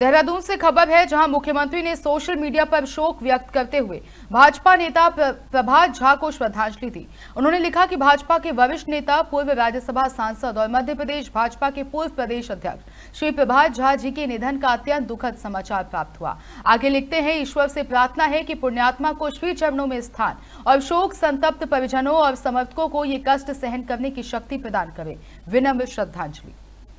देहरादून से खबर है जहां मुख्यमंत्री ने सोशल मीडिया पर शोक व्यक्त करते हुए भाजपा नेता प्रभात झा को श्रद्धांजलि दी उन्होंने लिखा कि भाजपा के वरिष्ठ नेता पूर्व राज्यसभा सांसद और मध्य प्रदेश भाजपा के पूर्व प्रदेश अध्यक्ष श्री प्रभात झा जी के निधन का अत्यंत दुखद समाचार प्राप्त हुआ आगे लिखते हैं ईश्वर से प्रार्थना है की पुण्यात्मा को श्री चरणों में स्थान और शोक संतप्त परिजनों और समर्थकों को ये कष्ट सहन करने की शक्ति प्रदान करे विनम्र श्रद्धांजलि